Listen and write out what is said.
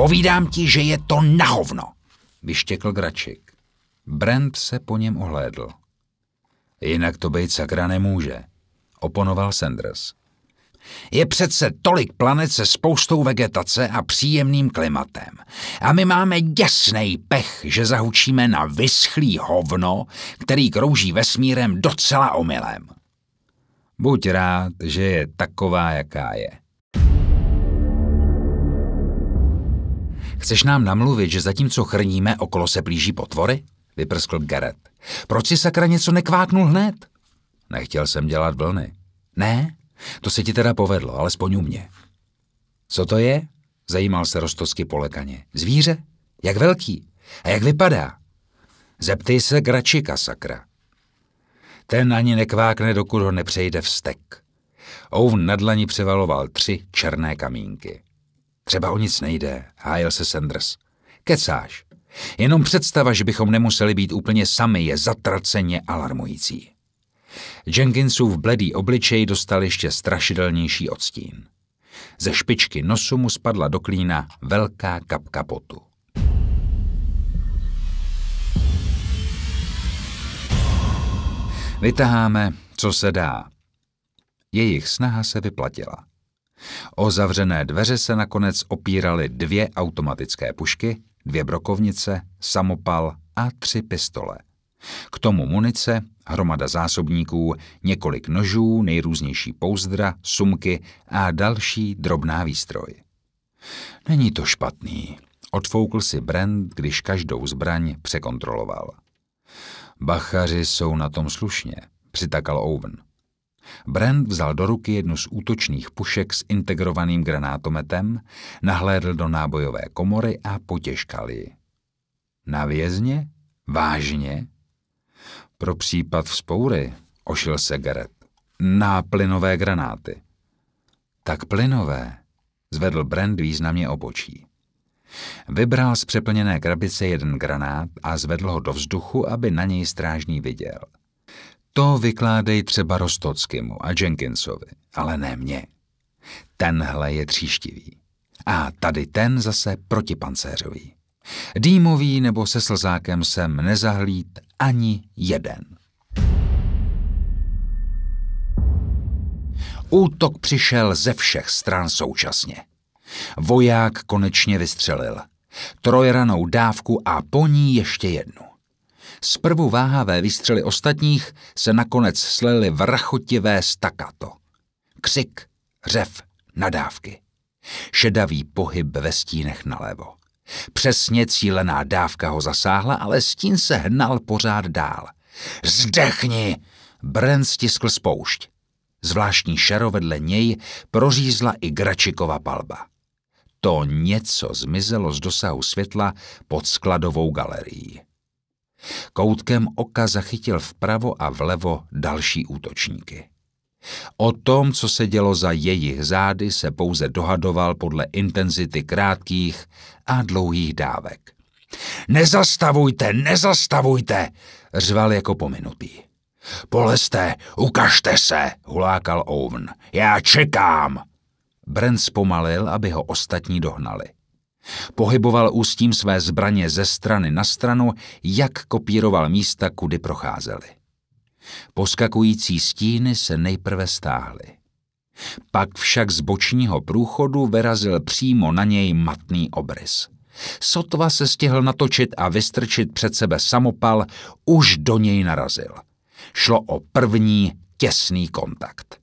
Povídám ti, že je to na hovno, vyštěkl Gračik. Brent se po něm ohlédl. Jinak to být sakra nemůže, oponoval Sanders. Je přece tolik planet se spoustou vegetace a příjemným klimatem. A my máme děsný pech, že zahučíme na vyschlý hovno, který krouží vesmírem docela omylem. Buď rád, že je taková, jaká je. Chceš nám namluvit, že zatímco chrníme, okolo se blíží potvory? Vyprskl Garrett. Proč si sakra něco nekvátnul hned? Nechtěl jsem dělat vlny. Ne? To se ti teda povedlo, alespoň u mě. Co to je? Zajímal se rostosky polekaně. Zvíře? Jak velký? A jak vypadá? Zeptej se gračika, sakra. Ten ani nekvákne, dokud ho nepřejde vztek. Owen na dlaní převaloval tři černé kamínky. Třeba o nic nejde, hájil se Sanders. Kecáš. Jenom představa, že bychom nemuseli být úplně sami, je zatraceně alarmující. Jenkinsův bledý obličej dostal ještě strašidelnější odstín. Ze špičky nosu mu spadla do klína velká kapka potu. Vytaháme, co se dá. Jejich snaha se vyplatila. O zavřené dveře se nakonec opíraly dvě automatické pušky, dvě brokovnice, samopal a tři pistole. K tomu munice, hromada zásobníků, několik nožů, nejrůznější pouzdra, sumky a další drobná výstroj. Není to špatný, odfoukl si Brent, když každou zbraň překontroloval. Bachaři jsou na tom slušně, přitakal Owen. Brand vzal do ruky jednu z útočných pušek s integrovaným granátometem, nahlédl do nábojové komory a potěžkal ji. Na vězně? Vážně? Pro případ vzpoury ošil se Geret. Na plynové granáty. Tak plynové, zvedl Brand významně obočí. Vybral z přeplněné krabice jeden granát a zvedl ho do vzduchu, aby na něj strážný viděl – to vykládej třeba Rostockému a Jenkinsovi, ale ne mě. Tenhle je tříštivý. A tady ten zase protipancéřový. Dýmový nebo se slzákem sem nezahlít ani jeden. Útok přišel ze všech stran současně. Voják konečně vystřelil. Trojranou dávku a po ní ještě jednu. Zprvu váhavé výstřely ostatních se nakonec slily v rachotivé stakato. Křik, řev, nadávky. Šedavý pohyb ve stínech nalevo. Přesně cílená dávka ho zasáhla, ale stín se hnal pořád dál. Zdechni! Bren stiskl spoušť. Zvláštní šero vedle něj prořízla i Gračikova palba. To něco zmizelo z dosahu světla pod skladovou galerií. Koutkem oka zachytil vpravo a vlevo další útočníky. O tom, co se dělo za jejich zády, se pouze dohadoval podle intenzity krátkých a dlouhých dávek. Nezastavujte, nezastavujte, řval jako pominutý. Polezte, ukažte se, hulákal Owen. Já čekám. Brent zpomalil, aby ho ostatní dohnali. Pohyboval ústím své zbraně ze strany na stranu, jak kopíroval místa, kudy procházeli. Poskakující stíny se nejprve stáhly. Pak však z bočního průchodu vyrazil přímo na něj matný obrys. Sotva se stihl natočit a vystrčit před sebe samopal, už do něj narazil. Šlo o první těsný kontakt.